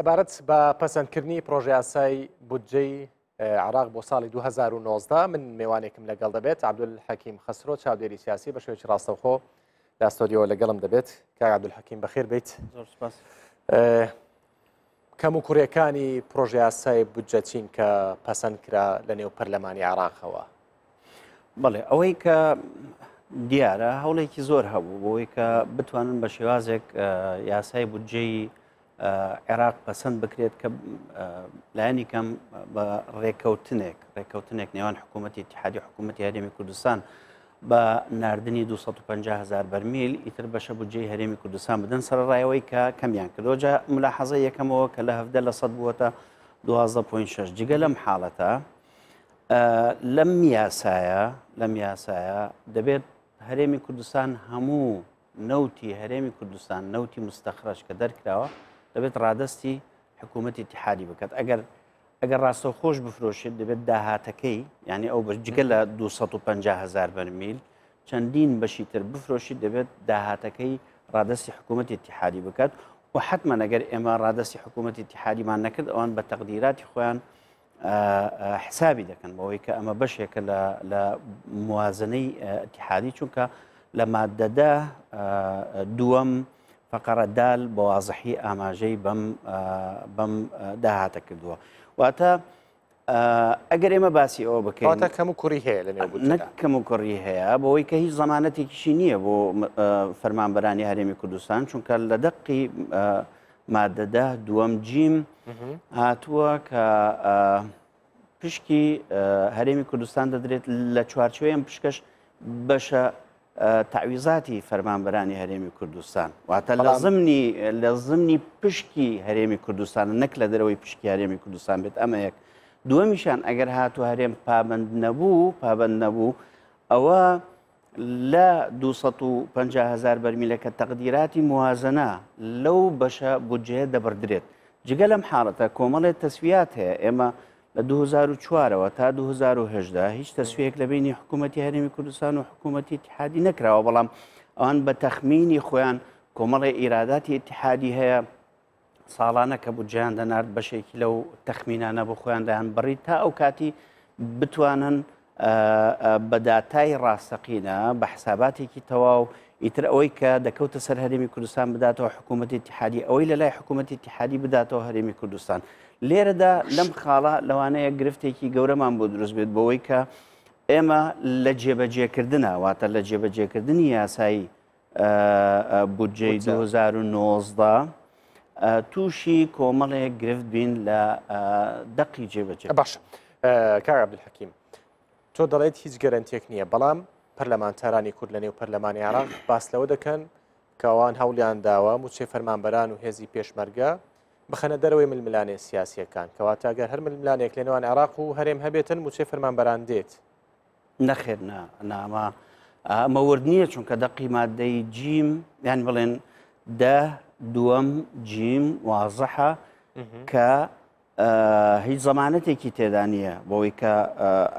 تەبارەت بە پەسەندکردنی پرۆژه یاسای بودجەی عراق بۆ ساڵی 2019 من میوانێکم لەگەڵ دەبێت عبدول حەکیم خسرۆ چاودێری سیاسی بە شوێکی ڕاستەوخۆ لاستۆدیۆ لەگەڵم دەبێت کا عبدول حەکیم بەخێر بیت کەم و کوڕیەکانی پرۆژه یاسای بودجەچین کە پەسەند کرا لە نێو پەرلەمانی عراقەوە بڵێ ئەوەی کە دیارە هەوڵێکی زۆر هەبوو بۆی کە بتوانن بە شێوازێک یاسای بودجەی عێراق پەسەند بکرێت کە لایەنی کەم بە ڕێکەوتنێک ڕێکەوتنێک نێوان حکوومەتی تحادی حکوومەتی هەرێمی کوردستان بە نردنی 250 هزار بەرمیل ئیتر بەشە بجێ هەرێمی کوردستان بدەن سەرڕایەوەی کە کەمیان کردۆجا ملاحەزە یەکەمەوە کە لە هەفتە لە سەد بووە 12.6 جگە لەم حاڵەتە لەم یاسایە لەم یاسایە دەبێت هەرێمی کوردستان هەموو نەوتی هەرێمی کوردستان نەوتی مستەخرەش کە دەرکراوە دبیت رادستی حکومتی اتحادی بکات اگر اگر راستو ئەگەر ئەگەر ڕاستە خۆش بفرۆشێت دەبێت داهاتەکەی ینی دو صد و پنجاه هزار بەرمیل چندین بشیتر بفروشید دبیت دەبێت داهاتەکەی رادستی حکومتی اتحادی بکات و حتما حتممە اما رادستی حکومتی اتحادی من نکد آن به تقدیراتی خوان حسابی دکن با دەکەن بەوەی کە ئەمە بەشێکە لە موازنەی تحادی چونکە لە مادەدا دووەم فقرە دال بە وازحی ئاماژەی بەم داهاتە کردووە واتە ئەگەر ئێمە باسی ئەوە بکەینتە کەم و کوڕی هەیە لە نەک کەم و کوڕی هەیە بەوەی کە هیچ زەمانەتێکیشی نییە بۆ فەرمانبەرانی هەرێمی کوردستان چونکە لە دەقی مادەدا دووەم جیم هاتووە کە پشکی هەرێمی کوردستان دەدرێت لە چوارچوێم پشکەش بەشە تعویزاتی فەرمانبەرانی هەرێمی کوردستان واتە لە زمنی لە زمنی پشکی هەرێمی کوردستان نەک لە دەرەوەی پشکی هەرێمی کوردستان بێت ئەمە یەک دووەمیشان ئەگەر هاتو هەرێم پابند نەبوو پابند نەبوو ئەوە لە 250هزار بەرمیلەکە تەقدیراتی موازەنە لەو بەشە بودجێ دەبدرێت جگە لەم حاڵەتە کۆمەڵێت تەسویات هەیە ئێمە لە 2004ەوە تا 2010 هیچ تەسویەک لە بینی حکوومەتتی هەرمی کوردستان و حکوومەتتی اتحادی نەکراوە بەڵام ئەوان بە تەخمینی خۆیان کۆمەڵی ئیراداتی اتحادی هەیە ساڵانە کە بودجیان دەنارد بەشێکی لەو تەخمینانە بۆ خۆیان دایان بڕیت تا ئەو کاتی بتوانن بەداتای ڕاستەقینە بە حساباتێکی تەواو ئیتر ئەوەی کە دەکەوتە سەر هەرێمی کوردستان بداتەوە حکوومەتی تحادی ئەوەی لە لای حکوومەتی تحادی بداتەوە هەرێمی کوردستان لێرەدا لەم خاڵە لەوانەیە گرفتێکی گەورەمان بۆ دروست بێت بەوەی کە ئێمە لە جێبەجێکردنەواتە لە جێبەجێکردنی یاسایی بودجەی 2019 تووشی کۆمەڵەیە گرفت بین لە دەقی جێبەجێ باشە کاگابل حەکیم تۆ دەڵێت هیچ گەرنتێک نییە بەڵام پەرلەمانتارانی کورد لە نێو پەرلەمانی عراق باس لەوە دەکەن کەوان هەولیان داوە موچێ فەرمانبەران و هێزی پێشمەرگە بخەنە دەرەوەی ململانێ سیاسیەکان کەواتاگەر هەر ململانێک لێنەوان عراق و هەرێم هەبێتن موچێ فەرمانبەران دێت نەخێرنا نامە ئەمەورد نییە چونکە دەقی مادەی جیم یان بڵێن دە دووەم جیم وازەحە کە هیچ زەمانەتێکی تێدا نییە بۆی کە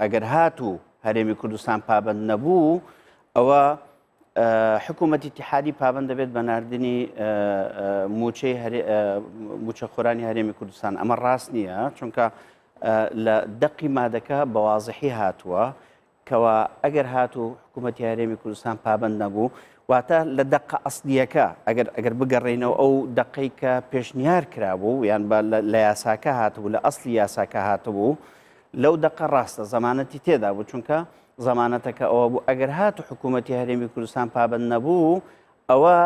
ئەگەر هات و هەرێمی کوردستان پابند نەبوو ئەوە حکوومەتی تحادی پابند دەبێت بە نردنی موچە خۆرانی هەرێمی کوردستان ئەمە ڕاست نییە چونکە لە دەقی مادەکە بەوازحی هاتووە کەوا ئەگەر هاتوو حکوومەتی هەرێمی کوردستان پابند نەبوو واتە لە دق ئەسلیەکە ئەگەر بگەڕێنەوە ئەو دقیکە پێشنیار کرابوو یان لە یاساکە هاتبوو لە ئەسلی یاساکە هاتبوو لەو دقە ڕاستە زمانەتی تێدا بوو چونکە زمانەتەکە ئەوە بوو ئەگەر هات و حکوومەتتی هەرێمی کوردستان پابند نەبوو ئەوە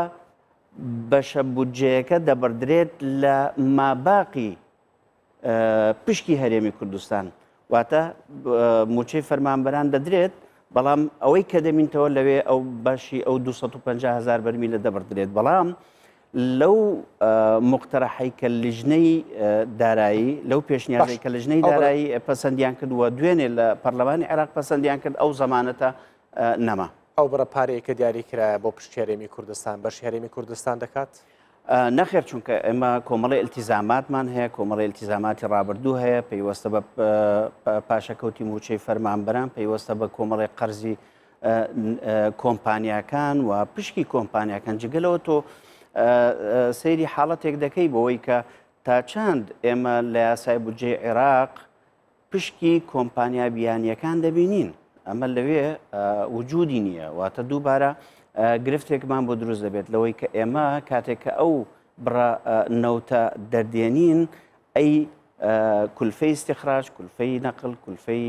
بەشە بودجەیەەکە دەبدرێت لە ماباقی پشکی هەرێمی کوردستان واتە موچەی فەرمانبەران دەدرێت بەڵام ئەوەی کە دەمینتەوە لەوێ ئەو باشی ئەو 250 هزار بەرمی لە دەبدرێت بەڵام لەو مقتەرەحی کە لژنەی دارایی لەو پێشنیازی کە لژنەی دارایی پەسەندیان کردووە دوێنێ لە پەرلەمانی عێراق پەسەندیان کرد ئەو زمانەتە نەما ئەو بڕە پارەیەکە دیاریکرا بۆ پشتێرێمی کوردستان بەش هەرێمی کوردستان دەکات نەخێر چونکە ئێمە کۆمەڵی ئەلتیزاماتمان هەیە کۆمەڵی ئەلتیزاماتی ڕابردوو هەیە پێیوەستە بە پاشەکەوتی موچەی فەرمانبەران پێیوەستە بە کۆمەڵی قەرزی کۆمپانیەکان و پشکی کۆمپانیەکان جگەلەوە تۆ سەیری حاڵەتێک دەکەی بەوەی کە تا چند ئێمە لە یاسای بجێ عێراق پشکی کۆمپانیا بیانیەکان دەبینین ئەمە لەوێ وجودی نییە واتە دووبارە گرفتێکمان بۆ دروست دەبێت لەوەی کە ئێمە کاتێک کە ئەو نەوتە دەردێنین ئەی کولفەی استخراج کولفەی نەقل کولفەی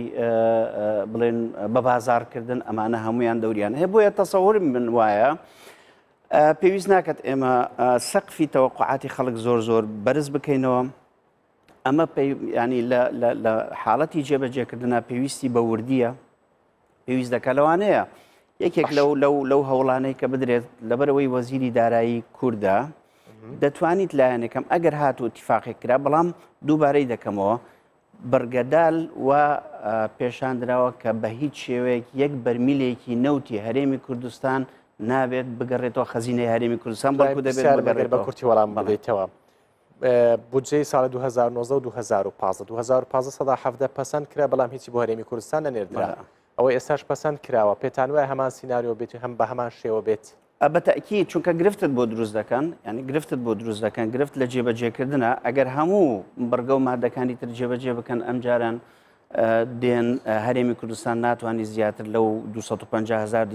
بڵێن بە بازارکردن ئەمانە هەمویان دەوران هەیە بۆیە تەسەور من وایە پێویست ناکات ئێمە سەقفی تەوەقعاتی خەڵک زۆر زۆر بەرز بکەینەوە ئەمە ینی لە حاڵەتی جێبەجێکردنا پێویستی بە وردیە پێویست دەکە لەوانەیە یەکێک لەو لەو لەو هەوڵانەی کە بدرێت لەبەرەوەی وەزیری دارایی کووردا دەتوانیت لایەنێکم ئەگەر هاتو تیفاقێک کرا بەڵام دووبارەی دەکەمەوە بەرگەدال و پێشاندراوە کە بە هیچ شێوەیەک یەک بەرمیلێکی نەوتی هەرێمی کوردستان نابێت بگەڕێتەوە خەزینەی هەرێمی کوردستان بەڵکو دەبێت بگەڕێت بە کورتی وەڵام بڵێتەوە. بودجەی ساڵ 2015 پسند کرا بەڵام هیچی بۆ هەرێمی کوردستان نەنێردرا ئەوەی ئێستاش پسند کراوە پێتان وایە هەمان سینناریۆ بێت هەم بە هەمان شێوە بێت بەتەکی چونکە گرفتت بۆ دروست دەکەن ینی گرفتت بۆ دروست دەکەن گرفت لە جێبەجێکردنە ئەگەر هەموو بەرگە و مادەکانی تر جێبەجێ بکەن ئەمجاران دێن هەرێمی کوردستان ناتوانانی زیاتر لەو 250هزار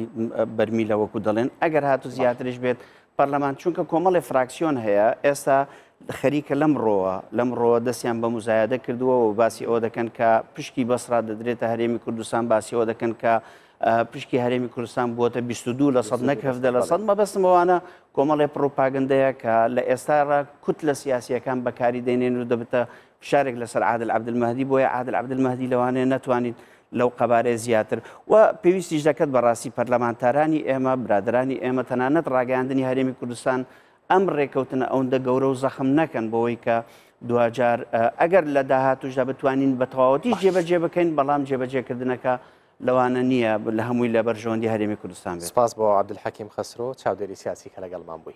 بەرمیلەوەکو دەڵێن ئەگەر هاتو زیاترش بێت پەرلەمان چونکە کۆمەڵی فراکسیۆن هەیە ئێستا خەریکە لەم ڕۆوە لەم ڕۆوە دەستیان بە مزایدە کردووە و باسی ئەوە دەکەن کە پشتی بەسرا دەدرێتە هەرێمی کوردستان باسیەوە دەکەن کە پشکی هەرێمی کوردستان بووە 22 لە سەد نەکەفدە لە سەد مەبەستمەوانە کۆمەڵی پرۆپاگندەیە کە لە ئێستاڕ کوت لە سیاسیەکان بەکاری دێنێن و دەبتە شارێک لەسەر عادل عبدمەدی بۆیە عادل عبدمەدی لەوانێ ناتوانیت لەو قەبارێ زیاتر و پێویستیش دەکەت بەڕاستی پەرلەمانتارانی ئێمە برادرانی ئێمە تەنانەت ڕاگەاندنی هەرێمی کوردستان ئەم ڕێکەوتنە ئەوەندە گەورە و زەخم نەکەن بەوەی کە دوجار ئەگەر لە داهاتوشدا بتوانین بە تەواوەتی جێبەجێ بکەین بەڵام جێبەجێکردنەکە لەوانە نییە لە هەمووی لە بەرژەوەندی هەرێمی کوردستان سپاس عبد الحكيم خسرۆ چاودێری سياسي كلا قلبان بوي